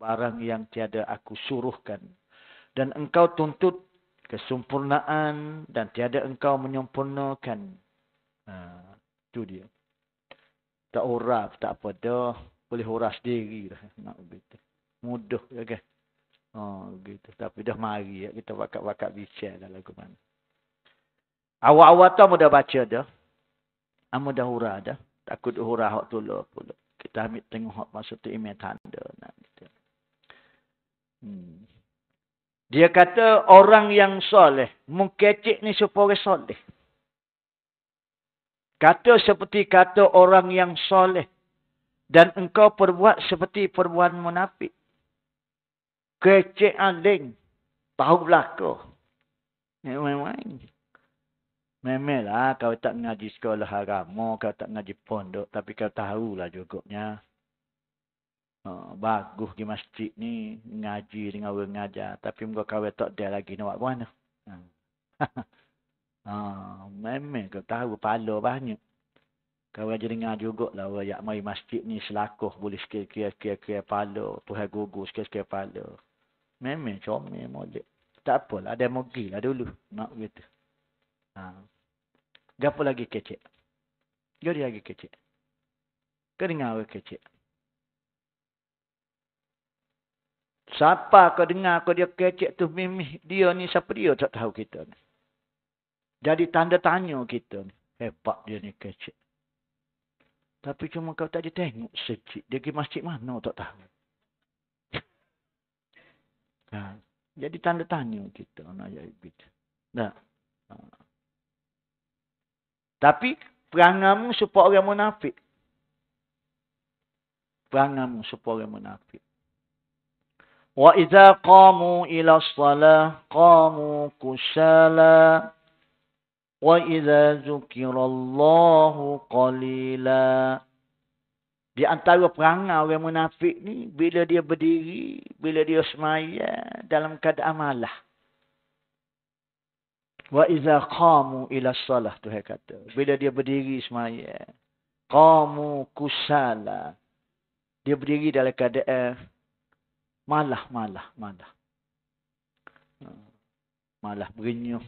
barang yang tiada aku suruhkan. Dan engkau tuntut kesempurnaan dan tiada engkau menyempurnakan. Ha, itu dia. Tak urah, tak apa dah. Boleh urah sendiri dah. Nak begitu. Mudah je ke kan? ha, Oh, gitu. Tapi dah mari ya. Kita wakak-wakak bicara dah lagu mana. Awak-awak tu mudah baca dah. Amu dah urah dah. Takut urah waktu lah pula. Kita ambil tengok masa tu email tanda. Nak Hmm. Dia kata orang yang soleh. Mungkecik ni supaya soleh. Kata seperti kata orang yang soleh. Dan engkau perbuat seperti perbuatan munafik. Kecik aling. Tahu belakang. Memang-memang. Memanglah kau tak ngaji sekolah agama. Kau tak ngaji pondok. Tapi kau tahulah cukupnya. Ha, bagus di masjid ni ngaji dengan orang ngajar tapi muka kawe tak dia lagi nak buat mana? ha ha kau tahu pala banyak kau ajar dengan juga lah orang yang mai masjid ni selakoh boleh sekir-kir-kir-kir pala tuha gugu sekir-kir pala memang comel molek tak apalah ada mogi lah dulu nak gitu ha gapo lagi kecek jadi lagi kecek kau dengar kecek Siapa kau dengar kau dia kecek tu mimih dia ni siapa dia tak tahu kita ni. Jadi tanda tanya kita ni. Hebat dia ni kecek. Tapi cuma kau tak ada tengok sejik. Dia pergi masjid mana tak tahu. Ha. Jadi tanda tanya kita. Nak jadi kita. Nah. Ha. Tapi perangamu supaya orang munafik. Perangamu supaya orang munafik. وَإِذَا قَامُوا إِلَى الصَّلَاةِ قَامُوا كُسَالًا وَإِذَا ذُكِرَ اللَّهُ قَلِيلًا Di antara perangai orang munafik ni, bila dia berdiri, bila dia semaya dalam keadaan malah. وَإِذَا قَامُوا إِلَى الصَّلَاةِ Tuhai kata. Bila dia berdiri semaya. قَامُوا كُسَالًا Dia berdiri dalam keadaan malah, malah, malah. Hmm. Malah berenyuh.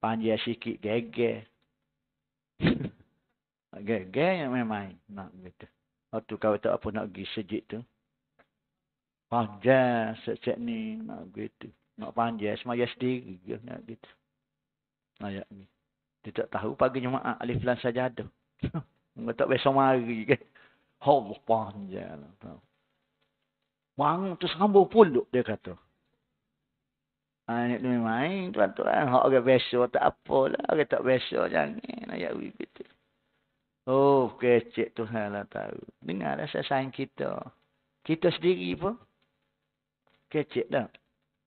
Panjir sikit geger. geger yang main-main. Nak gitu. Waktu kau tak apa nak pergi sejik tu. Panjir sejik ni. Nak gitu. Nak panjir semaya sendiri. Nak gitu. nak ni. Dia tak tahu pagi jemaah Alif Lan Sajadah. Mereka tak besok mari kan. Allah panjang. Wang tu sambung puluk dia kata. Anak ha, ni main tuan-tuan. Hak agak biasa tak apa lah agak tak biasa jangan. Ayat wibit tu. Oh kecik tu lah tahu. Dengar lah saya sayang kita. Kita sendiri pun. Kecik tak?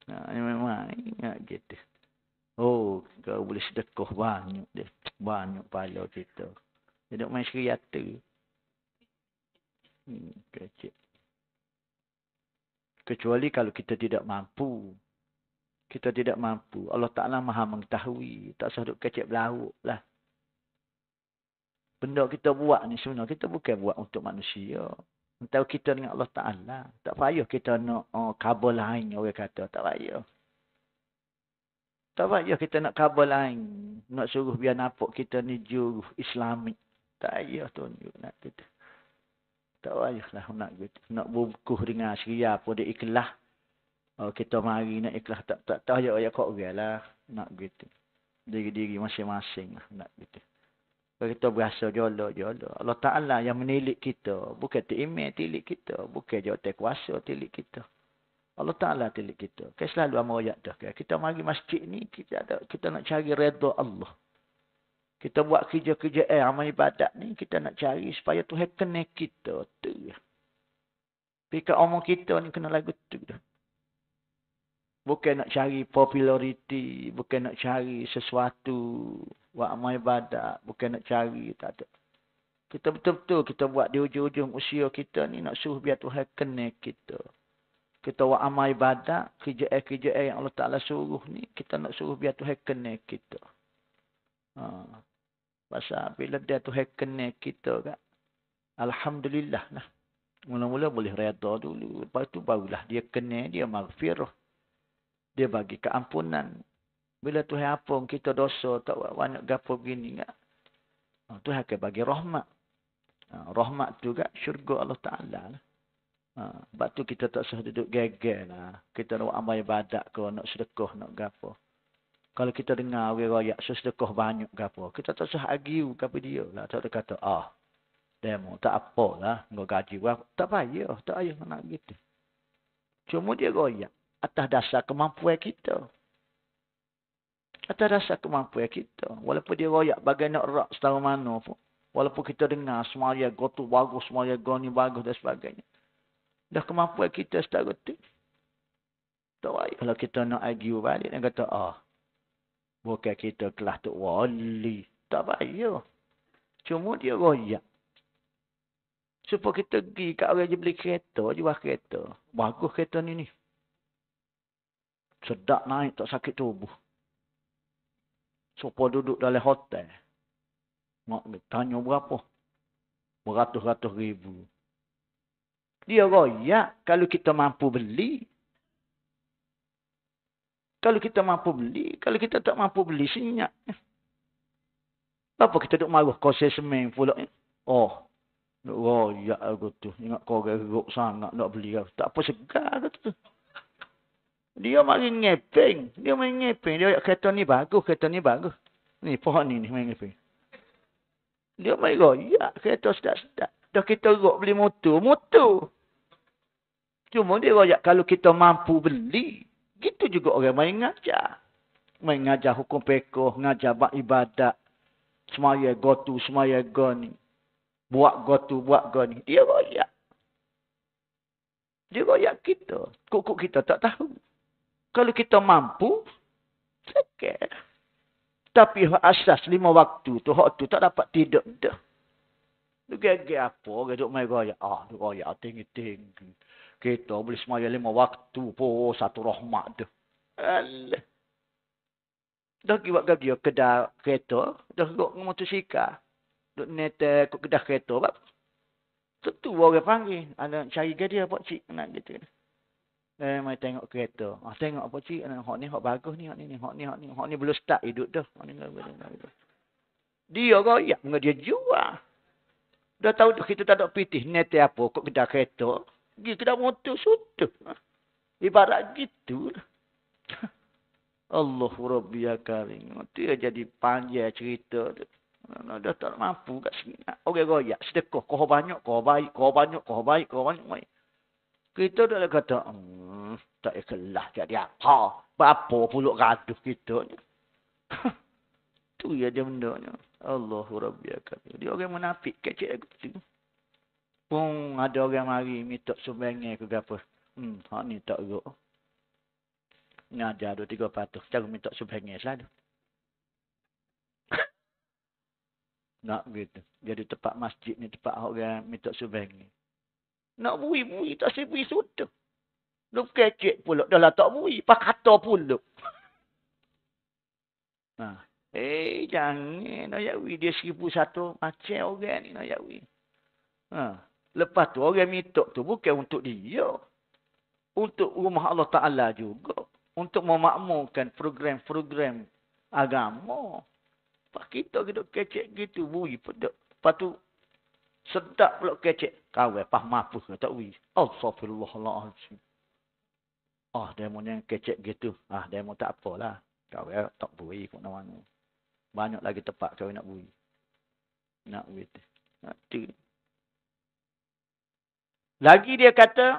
Nah, ini ha, main ingat gitu. Oh, kau boleh sedekah banyak dia. Banyak pahala kita. Dia duduk main seri Hmm, kecik. Kecuali kalau kita tidak mampu. Kita tidak mampu. Allah Ta'ala maha mengetahui. Tak sahaja kecep lauk lah. Benda kita buat ni sebenarnya kita bukan buat untuk manusia. Entah kita dengan Allah Ta'ala. Tak payah kita nak oh, kabar lain orang kata. Tak payah. Tak payah kita nak kabar lain. Nak suruh biar nampak kita ni juruh islamik. Tak payah tunjuk nak kita. Tak lah nak nak bukuh dengan syria pun dia ikhlas. Oh, kita mari nak ikhlas tak tak tahu ayat ayat kok gelah nak gitu. Diri-diri masing-masing lah nak gitu. Kalau kita berasa jolo jolo Allah Taala yang menilik kita, bukan timi tilik kita, bukan jo kuasa tilik kita. Allah Taala tilik kita. Kita selalu amoyak dah. Kita mari masjid ni kita ada kita nak cari redha Allah. Kita buat kerja-kerja eh, amal ibadat ni. Kita nak cari supaya Tuhan kena kita tu. Pika omong kita ni kena lagu tu. Bukan nak cari populariti. Bukan nak cari sesuatu. Buat amal ibadat. Bukan nak cari. Tak ada. Kita betul-betul kita buat di ujung-ujung usia kita ni. Nak suruh biar Tuhan kena kita. Kita buat amal ibadat. Kerja-kerja yang Allah Ta'ala suruh ni. Kita nak suruh biar Tuhan kena kita. Haa. Masa bila dia tu hekene kita kan. Alhamdulillah lah. Mula-mula boleh reda dulu. Lepas tu barulah dia kena, dia maghfirah. Dia bagi keampunan. Bila Tuhan apa kita dosa tak banyak gapo begini. Kan? Ha, tu akan bagi rahmat. Ha, rahmat tu kan syurga Allah Ta'ala. Lah. Ha, sebab tu kita tak sah duduk gegel lah. Kita nak buat amal ibadat ke, nak sedekah, nak gapo. Kalau kita dengar orang rakyat sesedekah banyak ke apa. Kita tak usah agiu, ke dia. Lah. Tak ada kata, ah. Demo, tak apa lah. Nggak gaji. Tak payah. Tak payah nak gitu. Cuma dia rakyat. Atas dasar kemampuan kita. Atas dasar kemampuan kita. Walaupun dia rakyat bagai nak rak setara mana pun. Walaupun kita dengar semua semuanya gotu bagus, semua semuanya goni bagus dan sebagainya. Dah kemampuan kita setara itu. Tak payah. Kalau kita nak agiu, balik dan kata, ah. Bukan kita kelah tu wali. Tak payah. Cuma dia royak. Supaya kita pergi kat orang je beli kereta, jual kereta. Bagus kereta ni ni. Sedap naik, tak sakit tubuh. Supaya duduk dalam hotel. Nak tanya berapa? Beratus-ratus ribu. Dia royak kalau kita mampu beli. Kalau kita mampu beli, kalau kita tak mampu beli, senyap. Apa kita duk marah kau sesemen pula? Oh, oh ya aku tu. Ingat kau geruk sangat nak beli aku. Tak apa segar aku tu. Dia mari ngepeng. Dia mari ngepeng. Dia kata ni bagus, kata ni bagus. Ni pohon ni, ni mari ngepeng. Dia mari royak, kata sedap-sedap. Dah kita geruk beli motor, motor. Cuma dia royak kalau kita mampu beli. Gitu juga orang main ngajar. Main ngajar hukum pekoh, ngajar buat ibadat. Semaya gotu, semaya goni. Buat gotu, buat goni. Dia royak. Dia royak kita. Kukuk kita tak tahu. Kalau kita mampu, sekir. Tapi asas lima waktu tu, hak tu tak dapat tidur dah. Dia gaya apa, dia duduk main royak. Ah, dia royak tinggi-tinggi. Kita boleh semayang lima waktu po oh, satu rahmat tu. Alah. Dah pergi buat gaji oh, kedai kereta. Dah pergi buat motosikal. Duk neta ke kedai kereta. Bap. Tentu orang panggil. Ada cari gaji apa cik. Nak gitu. Eh, mai tengok kereta. Ah, tengok apa cik. Anak, hak ni, hak bagus ni, hak ni, hak ni, hak ni. Hak ni belum start hidup dah. Hak ni, hak ni, hak Dia royak dengan dia jual. Dah tahu dah kita tak ada pitih. Nanti apa, kau kedai kereta pergi kedai motor sudah. Ibarat gitu. Lah. Allah Rabbi ya karim. Nanti jadi panjang cerita tu. Nah, dah tak mampu kat sini. Okey, kau ya. Sedekah. Kau banyak, kau baik. Kau banyak, kau baik. Kau banyak, baik. Kita dah kata, hmm, tak ada jadi apa. Ha, apa puluk gaduh kita. tu ya dia benda. Allahu Rabbi ya karim. Dia orang munafik kecil aku tu. Pun ada orang mari minta sumbangan ke apa. Hmm, hak ni tak geruk. Ngajar dua tiga patuh. Cara minta sumbangan selalu. Nak gitu, Jadi tempat masjid ni tempat orang minta sumbangan. Nak bui-bui tak si bui sudah. Lu kecek pulak dah lah tak bui. Pak kata pulak. Nah. Ha. Eh, jangan. Nak yakwi. Dia seribu satu macam orang ni nak yakwi. Haa. Lepas tu orang minta tu bukan untuk dia. Untuk rumah Allah Ta'ala juga. Untuk memakmurkan program-program agama. Lepas kita duduk kecek gitu. Bui pedak. Lepas tu sedap pula kecek. Kawai pas mahpus. Tak bui. Al-Fatihah Astagfirullahaladzim. Ah, demo yang kecek gitu. Ah, dia demo tak apalah. Kawai tak bui. Kau nak Banyak lagi tempat kau nak bui. Nak bui. Nak bui. Lagi dia kata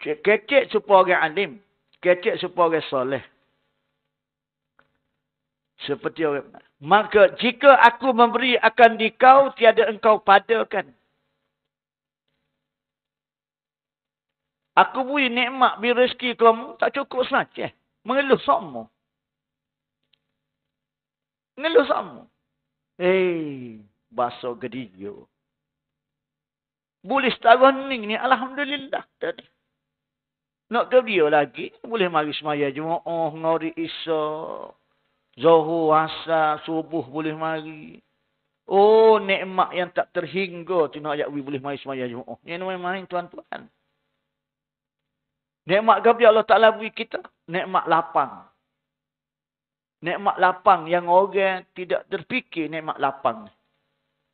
kecek supaya orang alim, kecek supaya orang soleh. Seperti orang maka jika aku memberi akan di kau tiada engkau padakan. Aku beri nikmat, beri rezeki kamu tak cukup saja. Mengeluh semua ngeluh sama. Hei, baso gedio. Boleh setahun ni, ni Alhamdulillah tadi. Nak gedio lagi, boleh mari semaya cuma, oh, ngari isa. Zohor, asar, subuh boleh mari. Oh, nikmat yang tak terhingga. Tuna ayat we boleh mari semaya cuma. Oh, yang main-main tuan-tuan. Nikmat gabi Allah Ta'ala beri kita. Nikmat lapang nikmat lapang yang orang tidak terfikir nikmat lapang.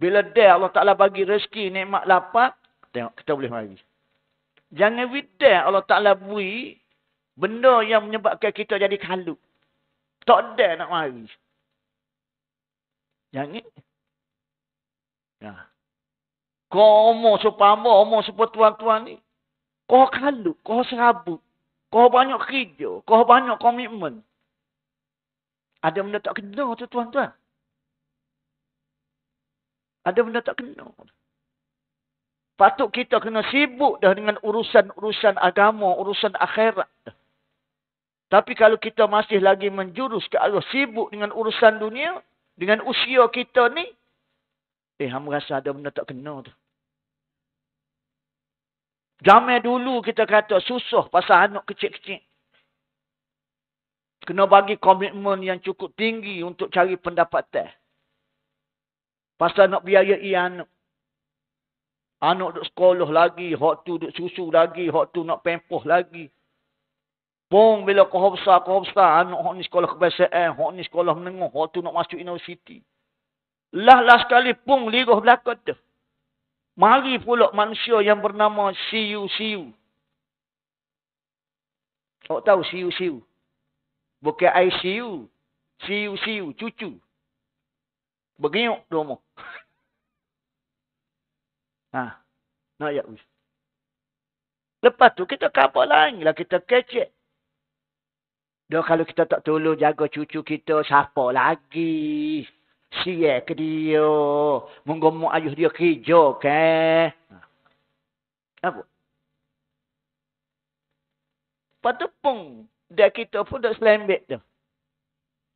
Bila dia Allah Ta'ala bagi rezeki nikmat lapang, tengok kita boleh mari. Jangan vita Allah Ta'ala beri benda yang menyebabkan kita jadi kalut. Tak ada nak mari. Jangan. Ya. Kau umur sepama, umur sepuluh tuan-tuan ni. Kau kalut, kau serabut. Kau banyak kerja, kau banyak komitmen. Ada benda tak kena tu tuan-tuan. Ada benda tak kena. Patut kita kena sibuk dah dengan urusan-urusan agama, urusan akhirat. Tapi kalau kita masih lagi menjurus ke Allah, sibuk dengan urusan dunia, dengan usia kita ni, eh, hamba rasa ada benda tak kena tu. Zaman dulu kita kata susah pasal anak kecil-kecil. Kena bagi komitmen yang cukup tinggi untuk cari pendapatan. Pasal nak biaya ia anak. Anak duduk sekolah lagi. Hak tu duduk susu lagi. Hak tu nak pempoh lagi. Pung bila kohor besar, kohor besar. Anak hak ni sekolah kebiasaan. Hak ni sekolah menengah. Hak tu nak masuk universiti. Lah lah sekali pung liruh belakang tu. Mari pula manusia yang bernama siu siu. Hak tahu siu siu. Bukan ICU. Siu, siu, cucu. Begiuk domo. ha. Nak ya wis. Lepas tu kita kapal lain lah. Kita kecek. Dah kalau kita tak tolong jaga cucu kita, siapa lagi? Sia ke dia. Menggomong ayuh dia hijau ke? Ha. Apa? Patupung dan kita pun dah selembek tu.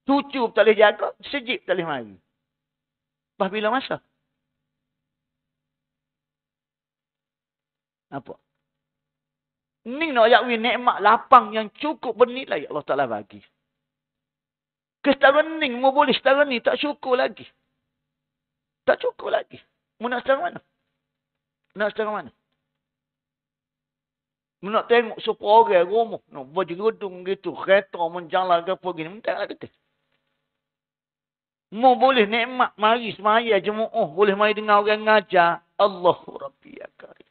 Cucu tak boleh jaga, sejip tak boleh mari. Lepas bila masa? Apa? Ni nak ajak ni nekmat lapang yang cukup bernilai Allah Ta'ala bagi. Kestaraan ni, mu boleh setara ni, tak cukup lagi. Tak cukup lagi. Mu nak setara mana? Nak setara mana? Mereka nak tengok siapa orang rumah. Nak baju gedung gitu. Kereta menjala ke apa gini. Mereka tak kata. Mereka boleh nikmat mari semaya jemuh. Boleh mari dengar orang ngajar. Allahu Rabbi ya Karim.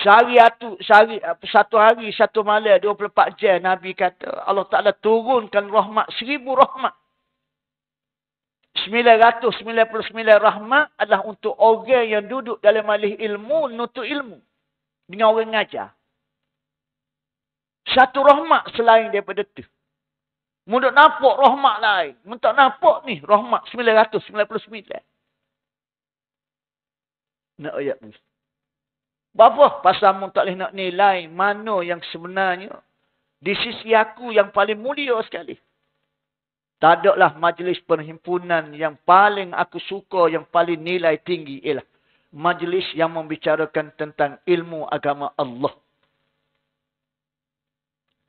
Sehari satu, sehari, satu hari, satu malam, dua puluh empat jam, Nabi kata, Allah Ta'ala turunkan rahmat, seribu rahmat. 999 rahmat adalah untuk orang yang duduk dalam alih ilmu, nutu ilmu dengan orang ngajar. Satu rahmat selain daripada tu. Mudah nampak rahmat lain. Mudah nampak ni rahmat 999. Nak ayat ni. Bapa pasal mu tak boleh nak nilai mana yang sebenarnya di sisi aku yang paling mulia sekali. Tak lah majlis perhimpunan yang paling aku suka, yang paling nilai tinggi ialah majlis yang membicarakan tentang ilmu agama Allah.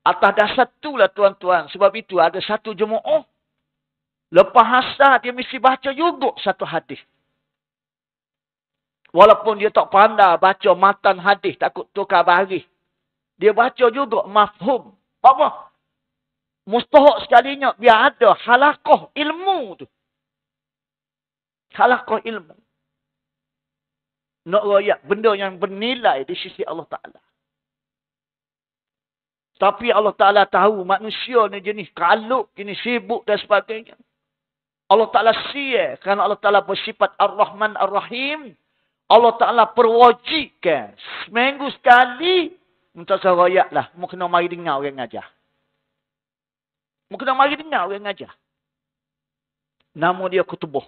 Atas dasar itulah tuan-tuan. Sebab itu ada satu jemaah. Lepas hasrat dia mesti baca juga satu hadis. Walaupun dia tak pandai baca matan hadis. Takut tukar bahari. Dia baca juga mafhum. Apa? Mustahak sekalinya biar ada halakoh ilmu tu. Halakoh ilmu. Nak royak benda yang bernilai di sisi Allah Ta'ala. Tapi Allah Ta'ala tahu manusia ni jenis kalut, jenis sibuk dan sebagainya. Allah Ta'ala siya. Kerana Allah Ta'ala bersifat Ar-Rahman Ar-Rahim. Allah Ta'ala perwajibkan seminggu sekali. Minta saya royak lah. Mungkin mari dengar orang ajar. Mungkin mari dengar orang ajar. Nama dia kutubuh.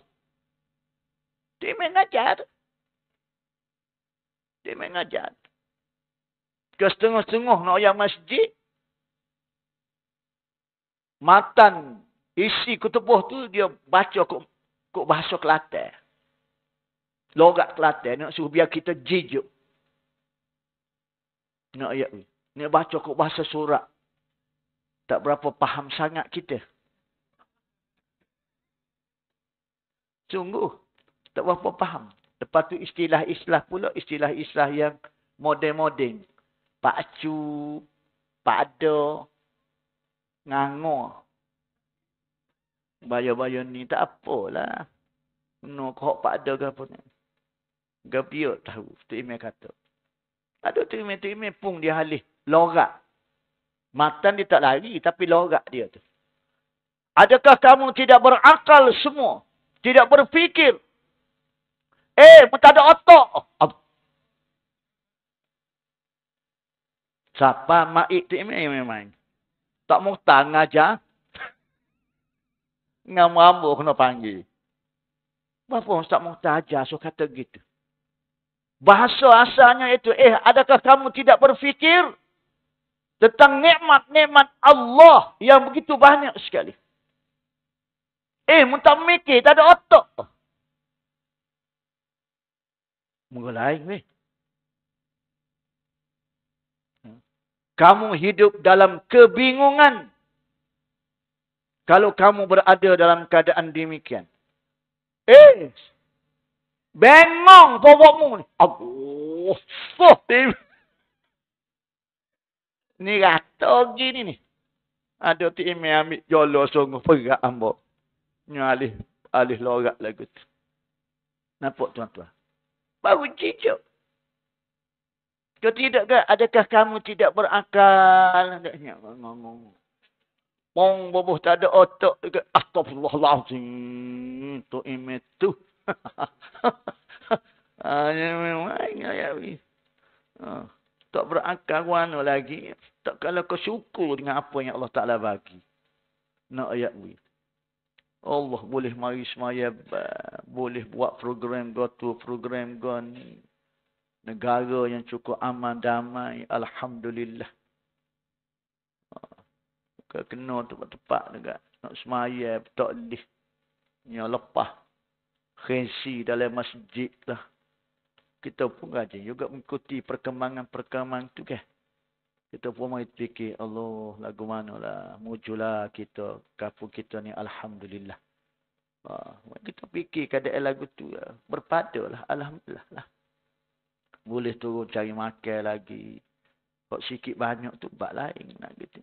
Dia mengajar. ngajar. Dia main ajar. Ke setengah-setengah nak ayam masjid. Matan isi kutubuh tu dia baca kok, kok bahasa Kelantan. Logat Kelantan nak suruh biar kita jijuk. Nak ayat ni. Nak baca kok bahasa surat. Tak berapa faham sangat kita. Sungguh. Tak berapa faham. Lepas tu istilah-istilah pula, istilah-istilah yang moden-moden. Pacu, pakdo, ngangor. Bayar-bayar ni tak apalah. No kok pakdo ke apa ni. Gebiot tahu, tu imam kata. Ada tu imam, tu imam pun dia halih. logak. Matan dia tak lari, tapi logak dia tu. Adakah kamu tidak berakal semua? Tidak berfikir? Eh, macam ada otak. Siapa maik tu ini memang. Tak muhtar ngajar. Ngam rambut kena panggil. Bapak tak Muhtar ajar so kata gitu. Bahasa asalnya itu. Eh, adakah kamu tidak berfikir? Tentang nikmat-nikmat Allah yang begitu banyak sekali. Eh, muntah mikir, tak ada otak. Oh mulai ni. Hmm. Kamu hidup dalam kebingungan. Kalau kamu berada dalam keadaan demikian. Eh. Bengong pokokmu ni. Allah. Oh, ni kata gini ni. Ada tu ime ambil jolo sungguh perak ambok. Ni alih, alih lorak lagu tu. Nampak tuan-tuan baru cicak. Kau tidak ke? Adakah kamu tidak berakal? Adanya ngomong. Pong bobo tak ada otak ke? Astagfirullahalazim. Tu imet tu. Ayo ah, memang lah, ya ah, Tak berakal mana lagi? Tak kalau kau syukur dengan apa yang Allah Taala bagi. Nak ayat wi. Allah boleh mari semaya boleh buat program go to program go ni negara yang cukup aman damai alhamdulillah ke ha, kena tempat-tempat dekat nak semaya tak boleh yang lepas khensi dalam masjid lah kita pun rajin juga mengikuti perkembangan-perkembangan tu kan kita pun mahu fikir, Allah, lagu mana lah. Mujulah kita, kapu kita ni, Alhamdulillah. Ha, kita fikir keadaan lagu tu, ah, berpadalah, Alhamdulillah. Lah. Boleh turun cari makan lagi. Kalau sikit banyak tu, buat lain nak gitu.